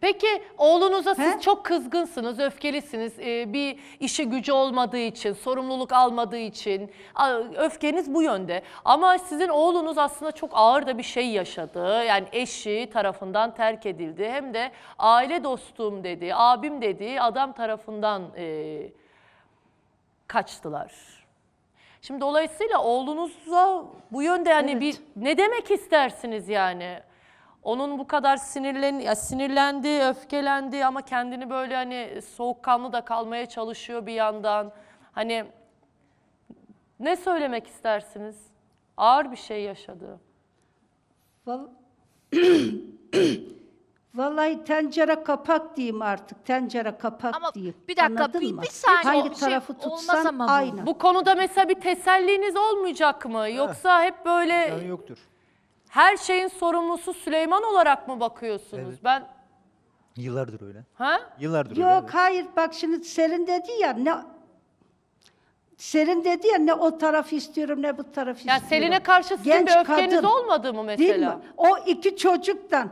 Peki oğlunuza siz He? çok kızgınsınız, öfkelisiniz. Ee, bir işi gücü olmadığı için, sorumluluk almadığı için öfkeniz bu yönde. Ama sizin oğlunuz aslında çok ağır da bir şey yaşadı. Yani eşi tarafından terk edildi. Hem de aile dostum dedi, abim dedi adam tarafından e, kaçtılar. Şimdi dolayısıyla oğlunuza bu yönde yani evet. bir ne demek istersiniz yani? Onun bu kadar sinirlen ya sinirlendi, öfkelendi ama kendini böyle hani soğukkanlı da kalmaya çalışıyor bir yandan. Hani ne söylemek istersiniz? Ağır bir şey yaşadı. Vallahi tencere kapak diyeyim artık. Tencere kapak Ama diyeyim. bir dakika, Anladın bir- mı? bir saniye. Hangi şey tarafı tutsan aynı. Bu konuda mesela bir teselliniz olmayacak mı? Yoksa hep böyle Yani yoktur her şeyin sorumlusu Süleyman olarak mı bakıyorsunuz? Evet. Ben Yıllardır öyle. ha? Yıllardır öyle. Yok hayır bak şimdi Serin dedi ya ne Serin dedi ya ne o tarafı istiyorum ne bu tarafı Ya istiyorum. Selin'e karşı sizin Genç bir öfkeniz kadın. olmadı mı mesela? Değil mi? O iki çocuktan.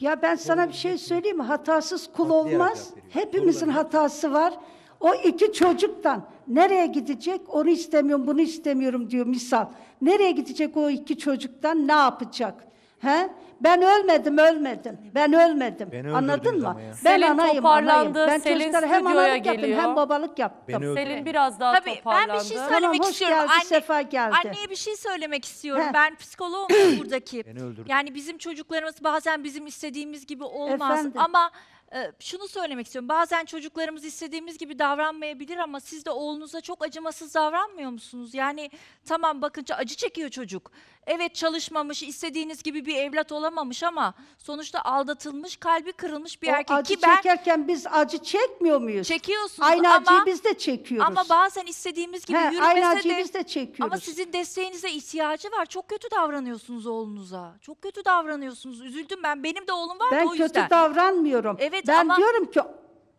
Ya ben sana bir şey söyleyeyim mi? Hatasız kul olmaz. Hepimizin hatası var. O iki çocuktan nereye gidecek? Onu istemiyorum, bunu istemiyorum diyor misal. Nereye gidecek o iki çocuktan? Ne yapacak? He? Ben ölmedim, ölmedim. Ben ölmedim. Beni Anladın mı? Ben Selin anayım, anayım. Ben Selin çocuklara hem analık yaptım, hem babalık yaptım. Selin biraz daha Tabii, toparlandı. Ben bir şey söylemek tamam, hoş istiyorum. Geldi, Anne, sefa geldi. Anneye bir şey söylemek istiyorum. He. Ben psikoloğum buradaki. Beni öldürdü. Yani bizim çocuklarımız bazen bizim istediğimiz gibi olmaz Efendim? ama ee, şunu söylemek istiyorum. Bazen çocuklarımız istediğimiz gibi davranmayabilir ama siz de oğlunuza çok acımasız davranmıyor musunuz? Yani tamam bakınca acı çekiyor çocuk. Evet çalışmamış, istediğiniz gibi bir evlat olamamış ama sonuçta aldatılmış, kalbi kırılmış bir o erkek acı ki ben çekerken biz acı çekmiyor muyuz? çekiyorsunuz Aynı ama acıyı biz de çekiyoruz. ama bazen istediğimiz gibi He, yürümese aynı acıyı de, biz de çekiyoruz. ama sizin desteğinize ihtiyacı var. Çok kötü davranıyorsunuz oğlunuza. Çok kötü davranıyorsunuz. Üzüldüm ben. Benim de oğlum var da o yüzden. Ben kötü davranmıyorum. Evet, ben ama- diyorum ki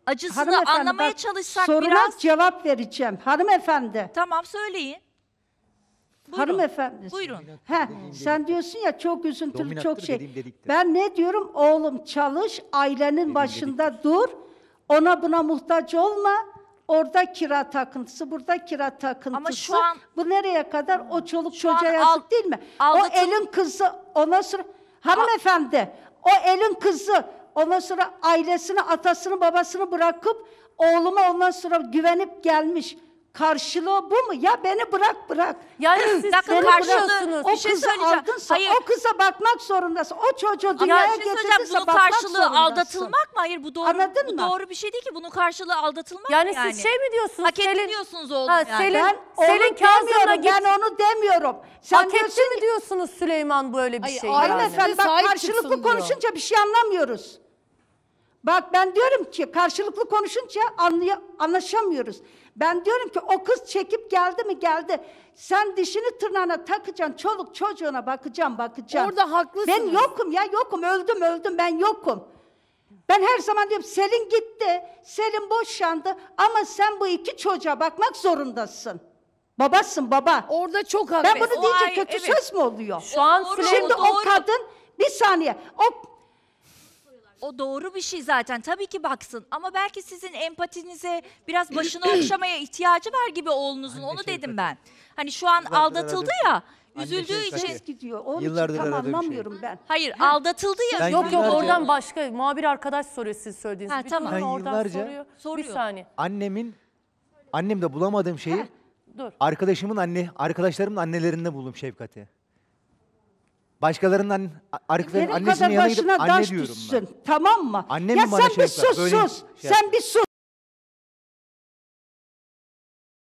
Acısını anlamaya çalışsak soruna biraz. cevap vereceğim hanımefendi. Tamam söyleyin. Hanımefendi. buyurun. He, sen diyorsun ya çok üzüntülü çok şey. Ben ne diyorum? Oğlum çalış, ailenin başında dur. Ona buna muhtaç olma. Orada kira takıntısı, burada kira takıntısı. şu an- bu nereye kadar o çoluk çocuğa yazık al- değil mi? aldatıl- o elin kızı ona sonra hanımefendi o elin kızı ona sonra ailesini, atasını, babasını bırakıp oğluma ondan sonra güvenip gelmiş. Karşılığı bu mu? Ya beni bırak bırak. Yani siz Bakın beni karşılıyorsunuz. Şey o bir kızı söyleyeceğim. aldınsa Hayır. o kıza bakmak zorundasın. O çocuğu dünyaya yani şey getirdinse bunun karşılığı aldatılmak mı? Hayır bu doğru. Anladın bu mı? doğru bir şey değil ki. Bunun karşılığı aldatılmak yani mı yani? siz şey mi diyorsunuz? Hak Selin, diyorsunuz oğlum ha, yani. Selin, ben Selin Kazım'la git. Ben onu demiyorum. Sen Hak diyorsun mi diyorsunuz Süleyman böyle bir şey? Hayır hanımefendi efendim, bak karşılıklı konuşunca bir şey anlamıyoruz. Bak ben diyorum ki karşılıklı konuşunca anlay- anlaşamıyoruz. Ben diyorum ki o kız çekip geldi mi geldi. Sen dişini tırnağına takacaksın. Çoluk çocuğuna bakacağım bakacağım. Orada haklısın. Ben yokum ya yokum öldüm öldüm ben yokum. Ben her zaman diyorum Selin gitti. Selin boşandı ama sen bu iki çocuğa bakmak zorundasın. Babasın baba. Orada çok haklı. Ben bunu O kötü evet. söz mü oluyor? Şu an Doğru, Şimdi o kadın bir saniye o o doğru bir şey zaten. Tabii ki baksın ama belki sizin empatinize biraz başını okşamaya ihtiyacı var gibi oğlunuzun. Anne Onu şey dedim ben. Hani şu an Zaten aldatıldı ya. Şey üzüldüğü şey için. gidiyor. Onu Yıllardır tam aradığım şey. anlamıyorum ben. Hayır aldatıldı ya. Ben Yok yok yıllarca- oradan başka muhabir arkadaş soruyor siz söylediğiniz. Ha, tamam. Ben oradan soruyor. Soruyor. Bir saniye. Annemin, annem de bulamadığım şeyi Dur. arkadaşımın anne, arkadaşlarımın annelerinde buldum şefkati. Başkalarından arıkların Yeteri annesinin kadar yanına gidip başına anne taş diyorum düşsün. Tamam mı? Annem ya mi bana sen şey bir sus sus. şey Sen bir sus.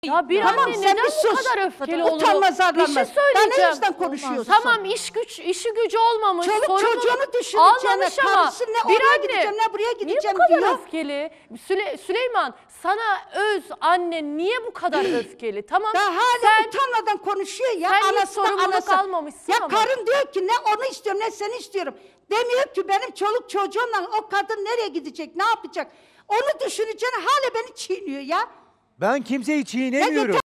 Ya bir tamam, anne neden bir bu kadar öfkeli olur? Utanmaz Bir şey söyleyeceğim. Daha ne yüzden konuşuyorsun? Tamam iş güç işi gücü olmamış. Çoluk sorumlu- çocuğunu düşünün Almamış ama karısı ne bir oraya anne, gideceğim, ne buraya gideceğim Niye bu kadar diyor. öfkeli? Süle- Süleyman sana öz anne niye bu kadar öfkeli? Tamam Daha hala sen utanmadan konuşuyor ya. sen anası da sorumluluk anası. almamışsın Ya ama. karım diyor ki ne onu istiyorum ne seni istiyorum. Demiyor ki benim çoluk çocuğumla o kadın nereye gidecek, ne yapacak? Onu düşüneceğine hala beni çiğniyor ya. Ben kimseyi çiğnemiyorum. kötü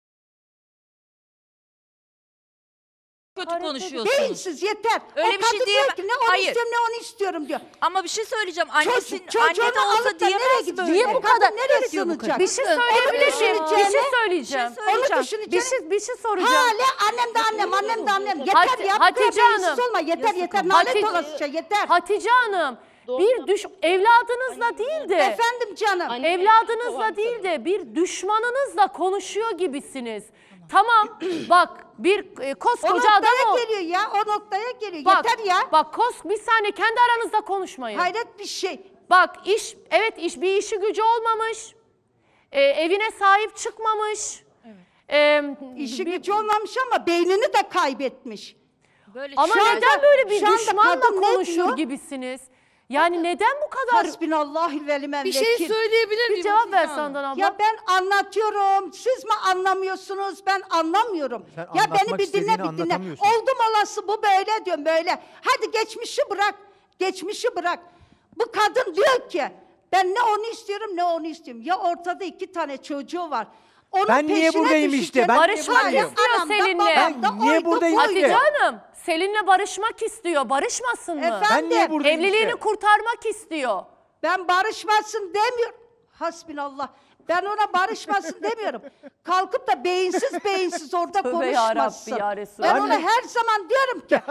konuşuyorsunuz. Beyinsiz yeter. Öyle o bir şey kadın ne onu Hayır. istiyorum ne onu istiyorum diyor. Ama bir şey söyleyeceğim. Annesin, Çocuk, anne de olsa alıp da nereye diyemez gidiyor? Niye bu kadar nereye Kesiyor bu sığınacak? kadın. Şey şey şey bir şey söyleyeceğim. Bir şey söyleyeceğim. Onu düşüneceğine- Bir şey, bir şey soracağım. Hala annem de annem, annem de annem. Yeter Hatice- ya. Hatice Hanım. olma. Yeter yeter. Lanet Hatice- olası yeter. Hatice Hanım bir düş şey evladınızla değil de Efendim canım. evladınızla değil de bir düşmanınızla konuşuyor gibisiniz. Tamam bak bir e, o koskoca noktaya adam ol. geliyor ya. O noktaya geliyor. Bak, Yeter ya. Bak kos bir saniye kendi aranızda konuşmayın. Hayret bir şey. Bak iş evet iş bir işi gücü olmamış. E, evine sahip çıkmamış. E, İşi bir- gücü olmamış ama beynini de kaybetmiş. Böyle Ama Şu anda- böyle bir düşmanla kadın konuşur gibisiniz? Yani neden bu kadar Hasbinallahil ve nimel Bir şey söyleyebilir miyim? bir cevap Hatice ver Hanım? abla. Ya ben anlatıyorum. Siz mi anlamıyorsunuz? Ben anlamıyorum. Sen ya beni bir dinle bir dinle. Oldum olası bu böyle diyorum böyle. Hadi geçmişi bırak. Geçmişi bırak. Bu kadın diyor ki ben ne onu istiyorum ne onu istiyorum. Ya ortada iki tane çocuğu var. Onun Ben niye buradayım işte? Ben niye Barışmak buradayım? istiyor seninle. Ben niye buradayım oy. Hatice Hanım Selin'le barışmak istiyor. Barışmasın mı? Efendim? Ben niye buradayım Evliliğini işte? kurtarmak istiyor. Ben barışmasın demiyorum. Hasbinallah. Ben ona barışmasın demiyorum. Kalkıp da beyinsiz beyinsiz orada Tövbe konuşmasın. yarabbi ya ben ona her zaman diyorum ki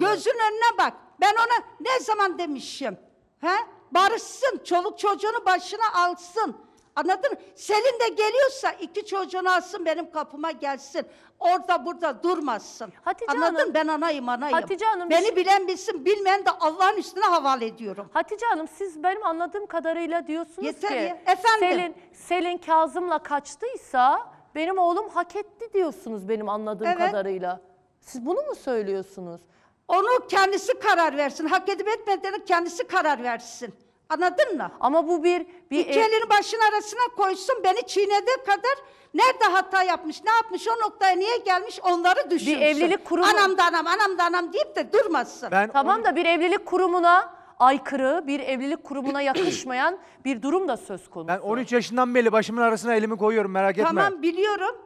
gözün önüne bak. Ben ona ne zaman demişim? He? Barışsın, çoluk çocuğunu başına alsın. Anladın mı? Senin de geliyorsa iki çocuğunu alsın benim kapıma gelsin. Orada burada durmasın. Hatice Anladın Hanım, Ben anayım anayım. Hatice Hanım, Beni biz- bilen bilsin bilmeyen de Allah'ın üstüne havale ediyorum. Hatice Hanım siz benim anladığım kadarıyla diyorsunuz Yeter ki Efendim? Selin, Selin Kazım'la kaçtıysa benim oğlum hak etti diyorsunuz benim anladığım Evet. kadarıyla. Siz bunu mu söylüyorsunuz? Onu kendisi karar versin. Hak edip etmediğini kendisi karar versin. Anladın mı? Ama bu bir... bir İki e- elini başın arasına koysun beni çiğnedi kadar nerede hata yapmış, ne yapmış, o noktaya niye gelmiş onları düşünsün. evlilik kurumu- Anam da anam, anam da anam deyip de durmasın. Ben Tamam da bir evlilik kurumuna aykırı, bir evlilik kurumuna yakışmayan bir durum da söz konusu. Ben 13 yaşından beri başımın arasına elimi koyuyorum merak etme. Tamam biliyorum.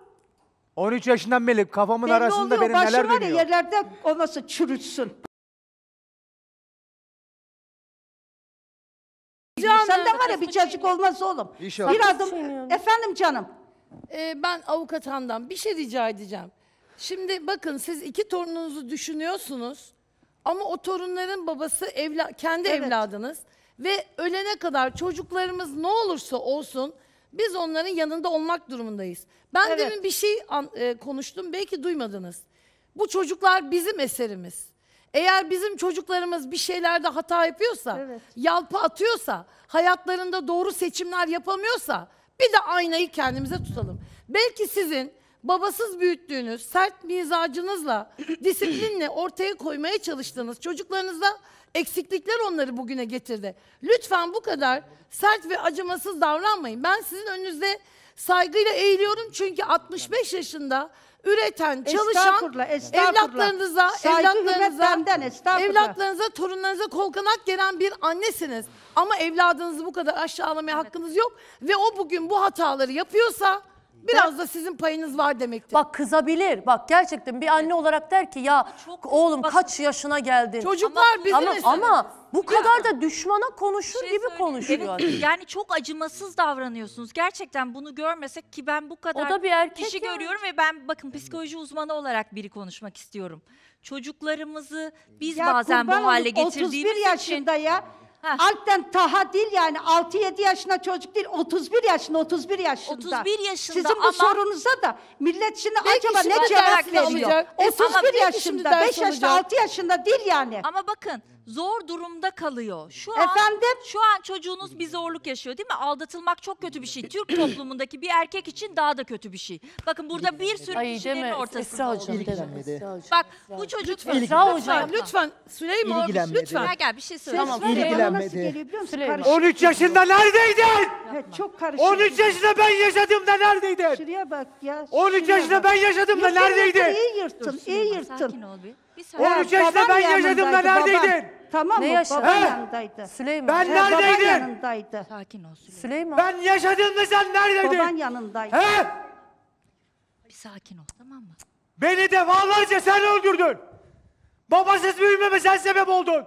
13 yaşından beri kafamın Belli arasında oluyor, benim başı neler var ya dönüyor. yerlerde olması çürütsün. Canım, Senden var ya bir çocuk olmaz oğlum. İnşallah. Bir adım. Efendim canım. Ee, ben avukat hanımdan bir şey rica edeceğim. Şimdi bakın siz iki torununuzu düşünüyorsunuz ama o torunların babası evla kendi Evet. evladınız ve ölene kadar çocuklarımız ne olursa olsun biz onların yanında olmak durumundayız. Ben Evet. demin bir şey an- e, konuştum belki duymadınız. Bu çocuklar bizim eserimiz. Eğer bizim çocuklarımız bir şeylerde hata yapıyorsa, Evet. yalpa atıyorsa, hayatlarında doğru seçimler yapamıyorsa bir de aynayı kendimize tutalım. Belki sizin babasız büyüttüğünüz sert mizacınızla, disiplinle ortaya koymaya çalıştığınız çocuklarınızda eksiklikler onları bugüne getirdi. Lütfen bu kadar sert ve acımasız davranmayın. Ben sizin önünüzde saygıyla eğiliyorum çünkü 65 yaşında üreten, çalışan Estağfurullah, estağfurullah. evlatlarınıza, Saygı, evlatlarınıza, benden, evlatlarınıza, torunlarınıza kol kanat geren bir annesiniz. Ama evladınızı bu kadar aşağılamaya hakkınız yok ve o bugün bu hataları yapıyorsa Biraz da sizin payınız var demektir. Bak kızabilir. Bak gerçekten bir anne olarak der ki ya Çok oğlum basit. kaç yaşına geldin. Çocuklar bizim ama, ama bu kadar da düşmana konuşur şey gibi söyleyeyim. konuşuyor. adam. yani çok acımasız davranıyorsunuz. Gerçekten bunu görmesek ki ben bu kadar O da bir erkek kişi ya. görüyorum ve ben bakın psikoloji uzmanı olarak biri konuşmak istiyorum. Çocuklarımızı biz Ya bazen bu hale getirdiğimiz için yaşında ya Ha. Alpten Taha değil yani 6-7 yaşında çocuk değil 31 yaşında 31 yaşında. 31 yaşında Sizin bu ama- sorunuza da millet şimdi Belki acaba şimdi ne cevap veriyor? veriyor. E, ama yaşında ders 5 yaşında 6 yaşında değil yani. Ama bakın zor durumda kalıyor. Şu Efendim? an şu an çocuğunuz bir zorluk yaşıyor değil mi? Aldatılmak çok kötü bir şey. Türk toplumundaki bir erkek için daha da kötü bir şey. Bakın burada bir sürü Ay kişilerin ortasında olduğunu. Bak bu çocuk Lütfen, Esra hocam. Lütfen, lütfen Süleyman abi, lütfen. Gel gel bir şey söyle. Tamam. Süleyman İlgilenmedi. nasıl geliyor biliyor musun? 13 yaşında neredeydin? Evet, çok karışık. 13 yaşında ben yaşadığımda neredeydin? Şuraya bak ya. 13 yaşında ben yaşadığımda neredeydin? İyi yırttın, iyi yırttın. Sakin ol bir. Bir saniye. 13 yaşında ben yaşadım da neredeydin? babam. Tamam Ne mı? yaşadın? Babam yanındaydı. Süleyman. Ben He, babam yanındaydı. Sakin ol Süleyman. Süleyman. Ben yaşadığımda sen Baban neredeydin? yanındaydı. He? Bir sakin ol tamam mı? Beni defalarca sen öldürdün. Babasız büyümeme sen sebep oldun.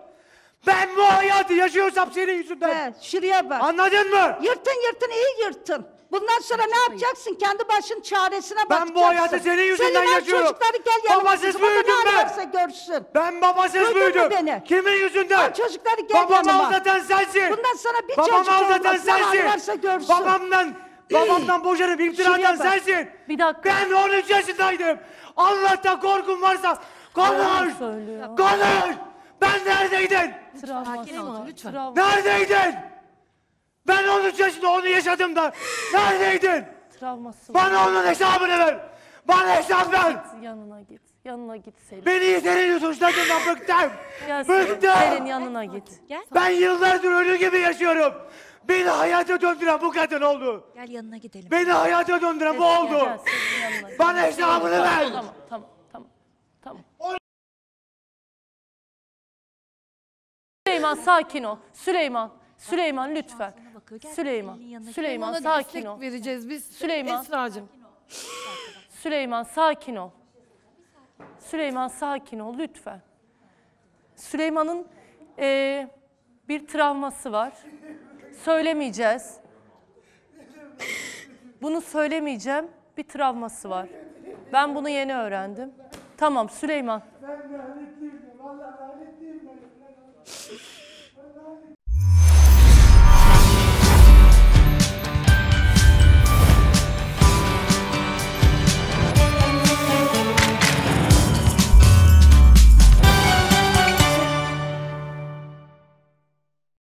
Ben bu hayatı yaşıyorsam senin yüzünden. He, şuraya bak. Anladın mı? Yırtın yırtın iyi yırtın. Bundan sonra ne yapacaksın? Kendi başın çaresine bakacaksın. Ben bu hayatı senin yüzünden Senin yaşıyorum. çocukları gel yanıma Babasız büyüdüm ben. ararsa görsün. Ben babasız Duydun büyüdüm. beni? Kimin yüzünden? Al çocukları gel Babamı yanıma. aldatan sensin. Bundan sonra bir Babamı çocuk aldatan olmaz. sensin. Babamdan, babamdan boşanıp iftiradan Şuraya bak. sensin. Bir dakika. Ben 13 yaşındaydım. Allah'ta korkun varsa konuş. söylüyor. Konuş. Ben neredeydin? Travma. Sakin ol, lütfen. Neredeydin? Ben 13 yaşında onu yaşadım da neredeydin? Travması var. Bana onun hesabını ver. Bana hesap ver. Git yanına git. Yanına git Selin. Beni yeterince suçladığından bıktım. Ya Selin, Bıktım. Selin yanına git. Gel. Ben yıllardır ölü gibi yaşıyorum. Beni hayata döndüren bu kadın oldu. Gel yanına gidelim. Beni hayata döndüren bu oldu. gel Selin yanına Bana hesabını ver. Tamam tamam tamam. Tamam. Süleyman sakin ol. Süleyman Süleyman lütfen. Süleyman. Süleyman sakin ol. vereceğiz biz. Süleyman. Esra'cığım. Süleyman sakin ol. Süleyman sakin ol lütfen. Süleyman'ın eee, bir travması var. Söylemeyeceğiz. Bunu söylemeyeceğim. Bir travması var. Ben bunu yeni öğrendim. Tamam Süleyman.